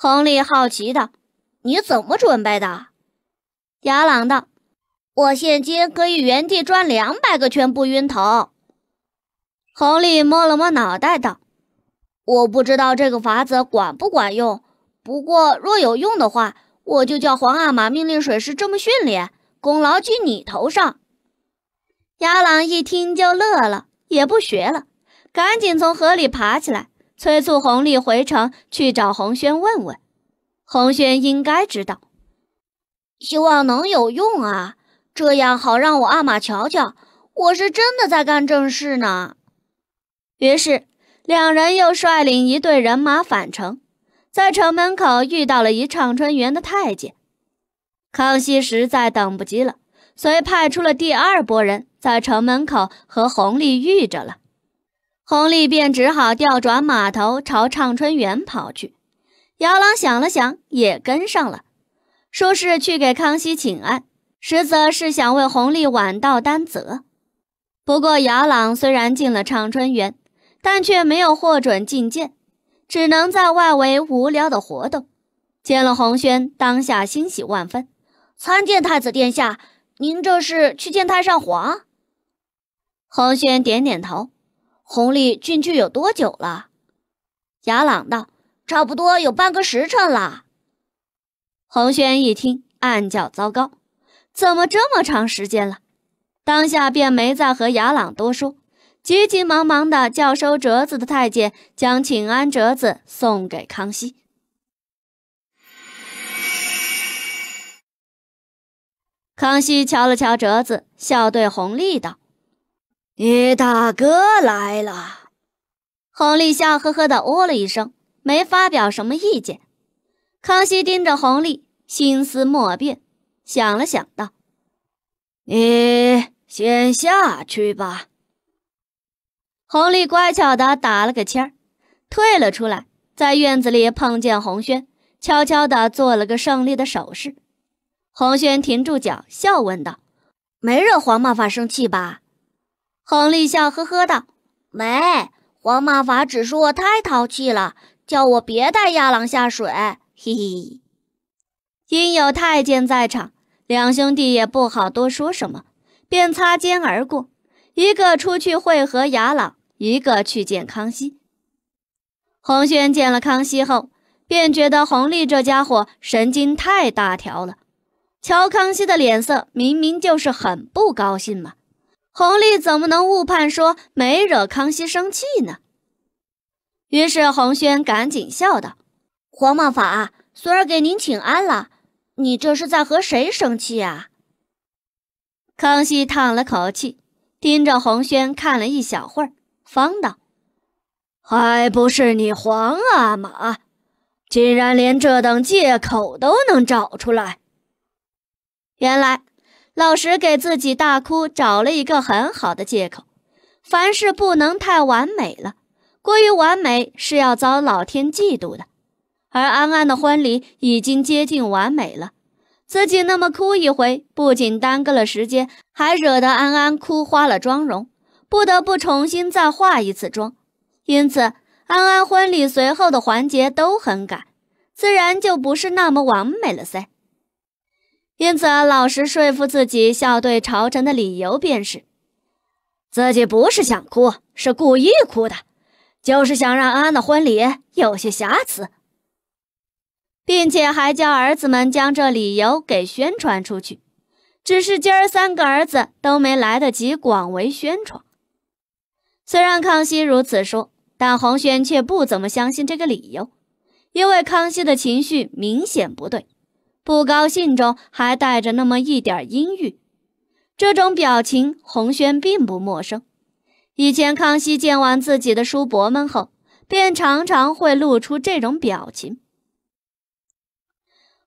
亨利好奇道：“你怎么准备的？”牙朗道：“我现今可以原地转两百个圈不晕头。”亨利摸了摸脑袋道：“我不知道这个法子管不管用，不过若有用的话，我就叫皇阿玛命令水师这么训练，功劳记你头上。”牙朗一听就乐了，也不学了，赶紧从河里爬起来。催促弘丽回城去找红轩问问，红轩应该知道，希望能有用啊，这样好让我阿玛瞧瞧，我是真的在干正事呢。于是，两人又率领一队人马返程，在城门口遇到了一畅春园的太监。康熙实在等不及了，所以派出了第二波人，在城门口和弘丽遇着了。红历便只好调转马头，朝畅春园跑去。姚郎想了想，也跟上了，说是去给康熙请安，实则是想为红历晚到担责。不过姚朗虽然进了畅春园，但却没有获准觐见，只能在外围无聊的活动。见了红轩，当下欣喜万分：“参见太子殿下，您这是去见太上皇？”红轩点点头。红历进去有多久了？雅朗道：“差不多有半个时辰了。”恒轩一听，暗叫糟糕，怎么这么长时间了？当下便没再和雅朗多说，急急忙忙的叫收折子的太监将请安折子送给康熙。康熙瞧了瞧折子，笑对弘历道。你大哥来了，洪丽笑呵呵的哦了一声，没发表什么意见。康熙盯着洪丽，心思莫变，想了想，道：“你先下去吧。”洪丽乖巧的打了个签儿，退了出来，在院子里碰见洪轩，悄悄的做了个胜利的手势。洪轩停住脚，笑问道：“没惹黄茂发生气吧？”弘历笑呵呵道：“没，黄马法只说我太淘气了，叫我别带亚朗下水。嘿，嘿。因有太监在场，两兄弟也不好多说什么，便擦肩而过，一个出去会合亚朗，一个去见康熙。洪轩见了康熙后，便觉得弘历这家伙神经太大条了，瞧康熙的脸色，明明就是很不高兴嘛。”红丽怎么能误判说没惹康熙生气呢？于是红轩赶紧笑道：“皇阿法，孙儿给您请安了。你这是在和谁生气啊？”康熙叹了口气，盯着红轩看了一小会儿，方道：“还不是你皇阿玛，竟然连这等借口都能找出来。原来。”老石给自己大哭找了一个很好的借口，凡事不能太完美了，过于完美是要遭老天嫉妒的。而安安的婚礼已经接近完美了，自己那么哭一回，不仅耽搁了时间，还惹得安安哭花了妆容，不得不重新再化一次妆。因此，安安婚礼随后的环节都很赶，自然就不是那么完美了噻。因此，老实说服自己笑对朝臣的理由，便是自己不是想哭，是故意哭的，就是想让安安的婚礼有些瑕疵，并且还叫儿子们将这理由给宣传出去。只是今儿三个儿子都没来得及广为宣传。虽然康熙如此说，但洪轩却不怎么相信这个理由，因为康熙的情绪明显不对。不高兴中还带着那么一点阴郁，这种表情红轩并不陌生。以前康熙见完自己的叔伯们后，便常常会露出这种表情。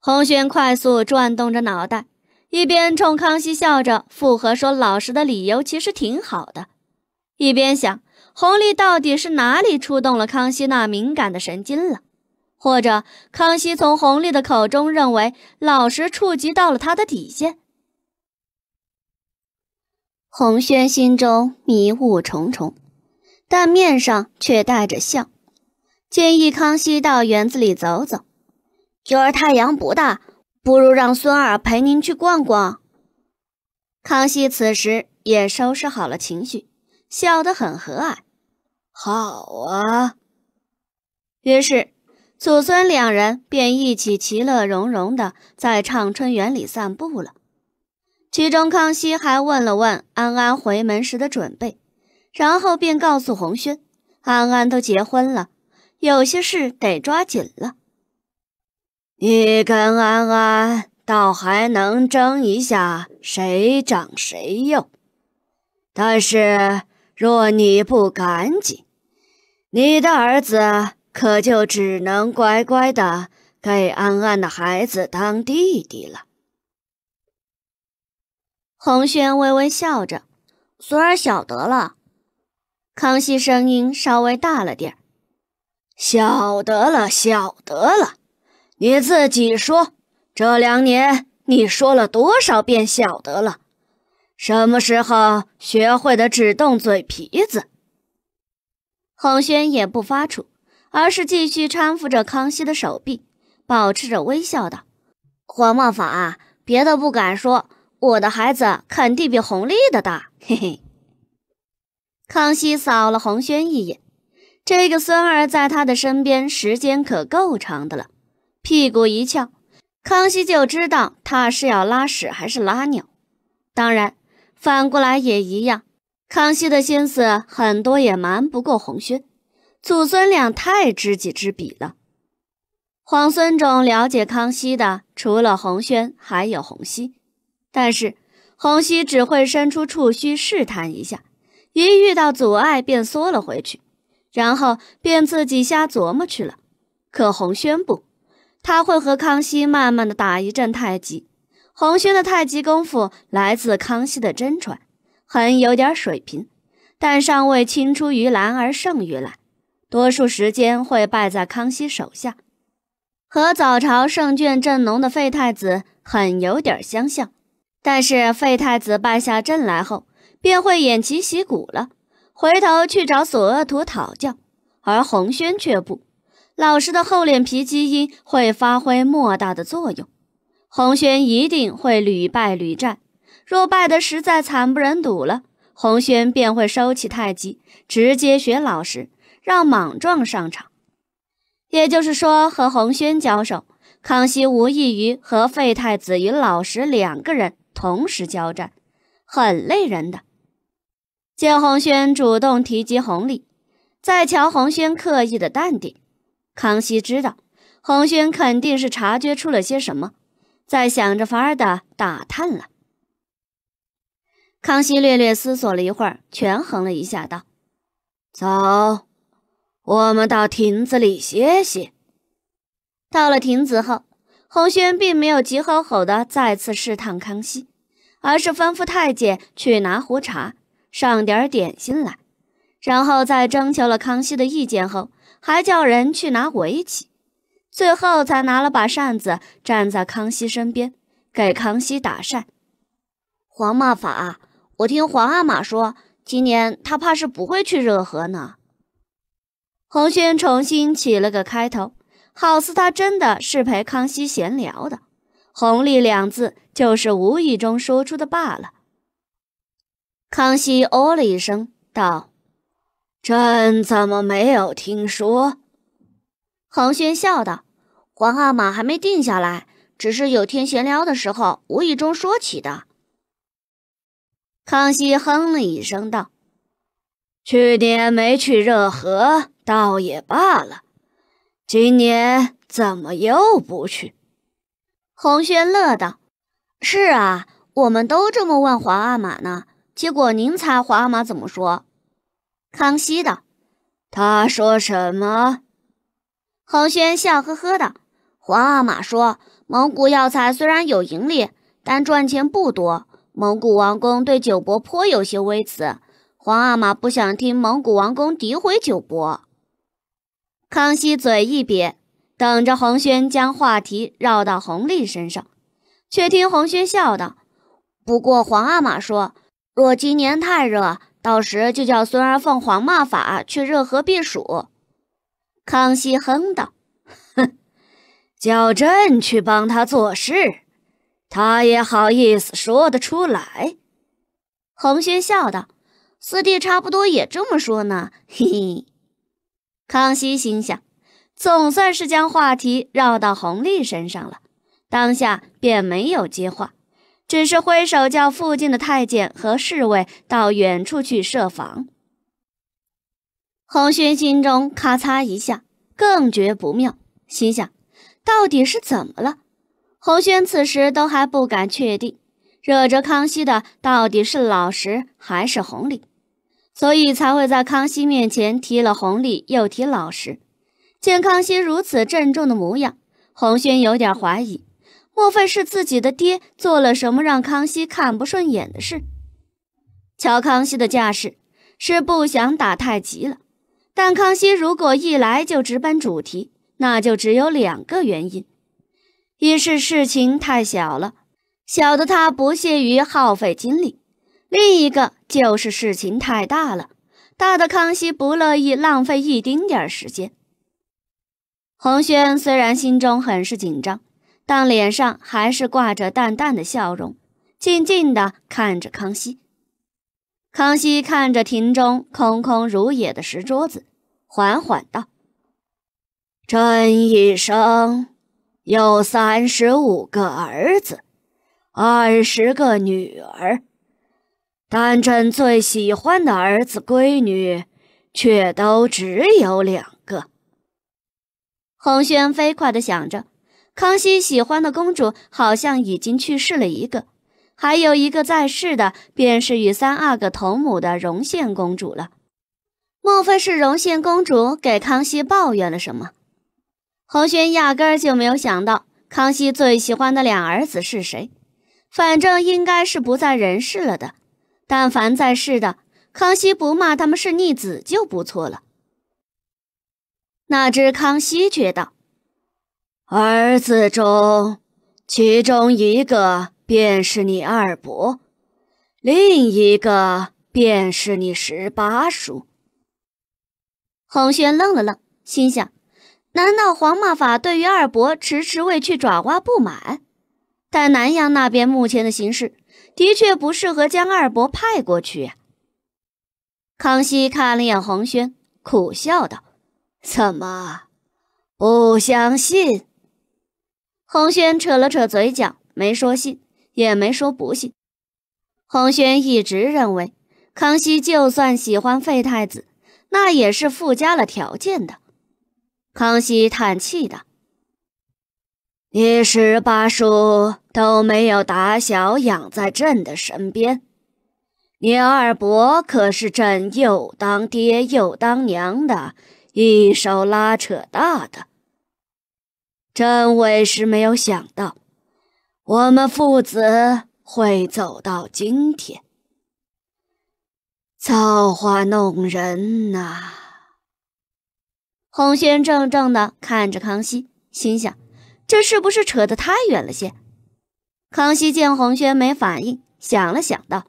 红轩快速转动着脑袋，一边冲康熙笑着附和说：“老师的理由其实挺好的。”一边想：红丽到底是哪里触动了康熙那敏感的神经了？或者康熙从弘历的口中认为，老实触及到了他的底线。洪轩心中迷雾重重，但面上却带着笑，建议康熙到园子里走走。今儿太阳不大，不如让孙儿陪您去逛逛。康熙此时也收拾好了情绪，笑得很和蔼。好啊。于是。祖孙两人便一起其乐融融的在畅春园里散步了。其中，康熙还问了问安安回门时的准备，然后便告诉红轩：“安安都结婚了，有些事得抓紧了。你跟安安倒还能争一下谁长谁幼，但是若你不赶紧，你的儿子……”可就只能乖乖的给安安的孩子当弟弟了。洪轩微微笑着，孙儿晓得了。康熙声音稍微大了点晓得了，晓得了，你自己说，这两年你说了多少遍晓得了？什么时候学会的只动嘴皮子？”洪轩也不发怵。而是继续搀扶着康熙的手臂，保持着微笑道：“黄茂法，别的不敢说，我的孩子肯定比弘历的大，嘿嘿。”康熙扫了红轩一眼，这个孙儿在他的身边时间可够长的了。屁股一翘，康熙就知道他是要拉屎还是拉尿。当然，反过来也一样。康熙的心思很多，也瞒不过红轩。祖孙俩太知己知彼了。皇孙中了解康熙的，除了洪宣，还有洪熙。但是洪熙只会伸出触须试探一下，一遇到阻碍便缩了回去，然后便自己瞎琢磨去了。可洪宣不，他会和康熙慢慢的打一阵太极。洪宣的太极功夫来自康熙的真传，很有点水平，但尚未青出于蓝而胜于蓝。多数时间会败在康熙手下，和早朝圣眷阵浓的废太子很有点相像。但是废太子败下阵来后，便会偃旗息鼓了，回头去找索额图讨教。而洪轩却不，老师的厚脸皮基因会发挥莫大的作用，洪轩一定会屡败屡战。若败得实在惨不忍睹了，洪轩便会收起太极，直接学老师。让莽撞上场，也就是说和洪轩交手，康熙无异于和废太子与老十两个人同时交战，很累人的。见洪轩主动提及弘历，再瞧洪轩刻意的淡定，康熙知道洪轩肯定是察觉出了些什么，在想着法儿的打探了。康熙略略思索了一会儿，权衡了一下，道：“走。”我们到亭子里歇歇。到了亭子后，洪轩并没有急吼吼的再次试探康熙，而是吩咐太监去拿壶茶、上点点心来，然后在征求了康熙的意见后，还叫人去拿围棋，最后才拿了把扇子站在康熙身边给康熙打扇。黄茂法，我听皇阿玛说，今年他怕是不会去热河呢。洪轩重新起了个开头，好似他真的是陪康熙闲聊的，“红利”两字就是无意中说出的罢了。康熙哦了一声，道：“朕怎么没有听说？”洪轩笑道：“皇阿玛还没定下来，只是有天闲聊的时候无意中说起的。”康熙哼了一声，道：“去年没去热河。”倒也罢了，今年怎么又不去？洪轩乐道：“是啊，我们都这么问皇阿玛呢。结果您猜皇阿玛怎么说？”康熙道：“他说什么？”洪轩笑呵呵的：“皇阿玛说，蒙古药材虽然有盈利，但赚钱不多。蒙古王宫对九伯颇有些微词，皇阿玛不想听蒙古王公诋毁九伯。”康熙嘴一瘪，等着洪轩将话题绕到弘历身上，却听洪轩笑道：“不过皇阿玛说，若今年太热，到时就叫孙儿奉皇骂法去热河避暑。”康熙哼道：“哼，叫朕去帮他做事，他也好意思说得出来。”洪轩笑道：“四弟差不多也这么说呢，嘿嘿。”康熙心想，总算是将话题绕到红历身上了，当下便没有接话，只是挥手叫附近的太监和侍卫到远处去设防。红轩心中咔嚓一下，更觉不妙，心想，到底是怎么了？红轩此时都还不敢确定，惹着康熙的到底是老十还是红历。所以才会在康熙面前提了红利，又提老实。见康熙如此郑重的模样，洪宣有点怀疑：莫非是自己的爹做了什么让康熙看不顺眼的事？瞧康熙的架势，是不想打太极了。但康熙如果一来就直奔主题，那就只有两个原因：一是事情太小了，小的他不屑于耗费精力。另一个就是事情太大了，大的康熙不乐意浪费一丁点儿时间。洪轩虽然心中很是紧张，但脸上还是挂着淡淡的笑容，静静地看着康熙。康熙看着庭中空空如也的石桌子，缓缓道：“朕一生有三十五个儿子，二十个女儿。”但朕最喜欢的儿子、闺女，却都只有两个。洪轩飞快的想着，康熙喜欢的公主好像已经去世了一个，还有一个在世的便是与三阿哥同母的荣献公主了。莫非是荣献公主给康熙抱怨了什么？洪轩压根儿就没有想到康熙最喜欢的俩儿子是谁，反正应该是不在人世了的。但凡在世的康熙不骂他们是逆子就不错了。那只康熙却道：“儿子中，其中一个便是你二伯，另一个便是你十八叔。”洪轩愣了愣，心想：难道黄马法对于二伯迟迟未去爪哇不满？但南阳那边目前的形势。的确不适合将二伯派过去。康熙看了眼洪轩，苦笑道：“怎么不相信？”洪轩扯了扯嘴角，没说信，也没说不信。洪轩一直认为，康熙就算喜欢废太子，那也是附加了条件的。康熙叹气道：“你十八叔。”都没有打小养在朕的身边，你二伯可是朕又当爹又当娘的，一手拉扯大的。朕委实没有想到，我们父子会走到今天。造化弄人呐！红轩怔怔的看着康熙，心想：这是不是扯得太远了些？康熙见红轩没反应，想了想道：“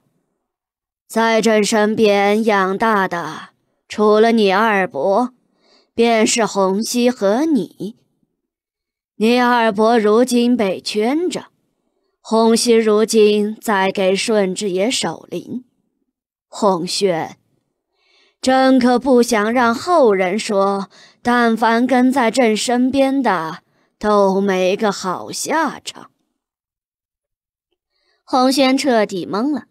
在朕身边养大的，除了你二伯，便是洪熙和你。你二伯如今被圈着，洪熙如今在给顺治爷守灵。红轩，朕可不想让后人说，但凡跟在朕身边的都没个好下场。”洪轩彻底懵了，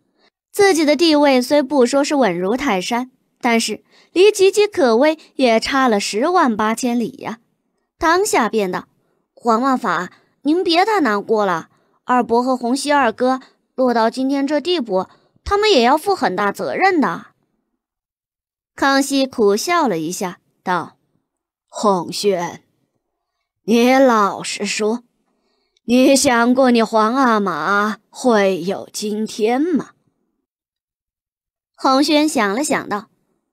自己的地位虽不说是稳如泰山，但是离岌岌可危也差了十万八千里呀。当下便道：“黄万法，您别太难过了。二伯和洪熙二哥落到今天这地步，他们也要负很大责任的。”康熙苦笑了一下，道：“洪轩，你老实说。”你想过你皇阿玛会有今天吗？恒轩想了想道：“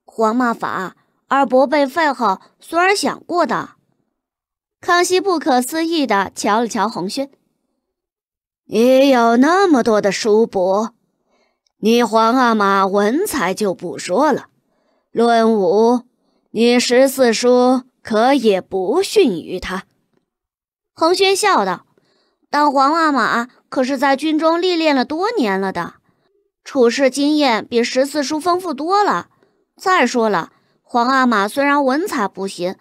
皇阿玛，尔伯被废后，孙儿想过的。”康熙不可思议的瞧了瞧恒轩：“你有那么多的叔伯，你皇阿玛文采就不说了，论武，你十四叔可也不逊于他。”恒轩笑道。但皇阿玛可是在军中历练了多年了的，处事经验比十四叔丰富多了。再说了，皇阿玛虽然文采不行，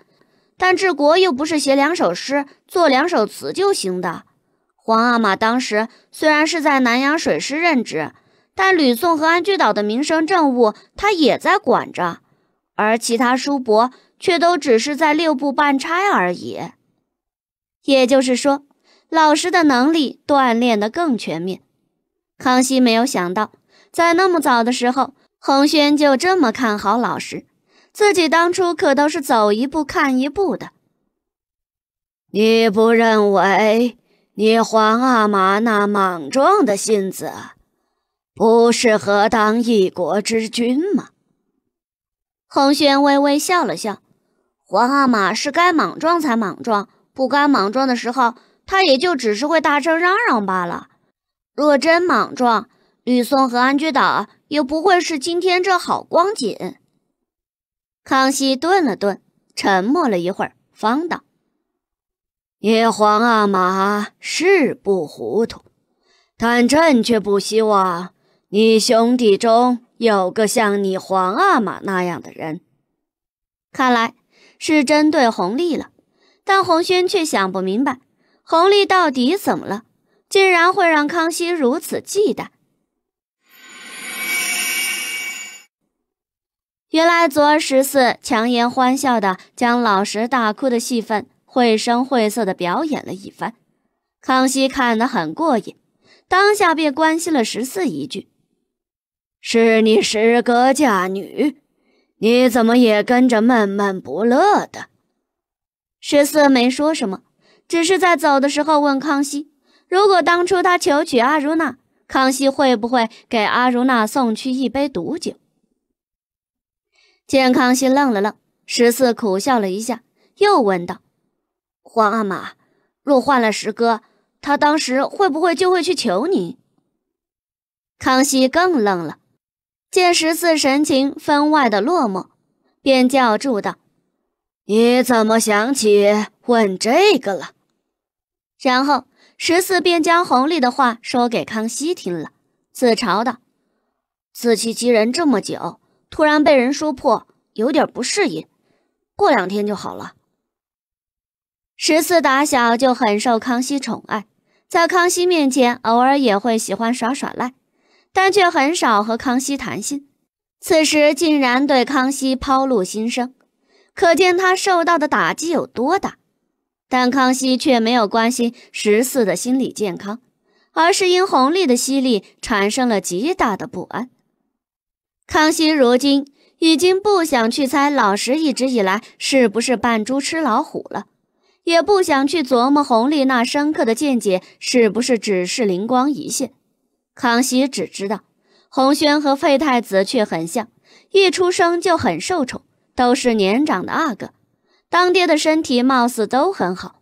但治国又不是写两首诗、作两首词就行的。皇阿玛当时虽然是在南洋水师任职，但吕宋和安居岛的民生政务他也在管着，而其他叔伯却都只是在六部办差而已。也就是说。老师的能力锻炼得更全面。康熙没有想到，在那么早的时候，洪宣就这么看好老师。自己当初可都是走一步看一步的。你不认为你皇阿玛那莽撞的性子，不适合当一国之君吗？洪轩微微笑了笑：“皇阿玛是该莽撞才莽撞，不该莽撞的时候。”他也就只是会大声嚷嚷罢了。若真莽撞，吕宋和安居岛也不会是今天这好光景。康熙顿了顿，沉默了一会儿，方道：“你皇阿玛是不糊涂，但朕却不希望你兄弟中有个像你皇阿玛那样的人。”看来是针对弘历了，但弘宣却想不明白。弘历到底怎么了，竟然会让康熙如此忌惮？原来昨儿十四强颜欢笑的将老实大哭的戏份绘声绘色的表演了一番，康熙看得很过瘾，当下便关心了十四一句：“是你十哥嫁女，你怎么也跟着闷闷不乐的？”十四没说什么。只是在走的时候问康熙：“如果当初他求娶阿如娜，康熙会不会给阿如娜送去一杯毒酒？”见康熙愣了愣，十四苦笑了一下，又问道：“皇阿玛，若换了十哥，他当时会不会就会去求你？”康熙更愣了，见十四神情分外的落寞，便叫住道：“你怎么想起问这个了？”然后十四便将弘历的话说给康熙听了，自嘲道：“自欺欺人这么久，突然被人说破，有点不适应。过两天就好了。”十四打小就很受康熙宠爱，在康熙面前偶尔也会喜欢耍耍赖，但却很少和康熙谈心。此时竟然对康熙抛露心声，可见他受到的打击有多大。但康熙却没有关心十四的心理健康，而是因弘历的犀利产生了极大的不安。康熙如今已经不想去猜老十一直以来是不是扮猪吃老虎了，也不想去琢磨弘历那深刻的见解是不是只是灵光一现。康熙只知道，弘宣和废太子却很像，一出生就很受宠，都是年长的阿哥。当爹的身体貌似都很好。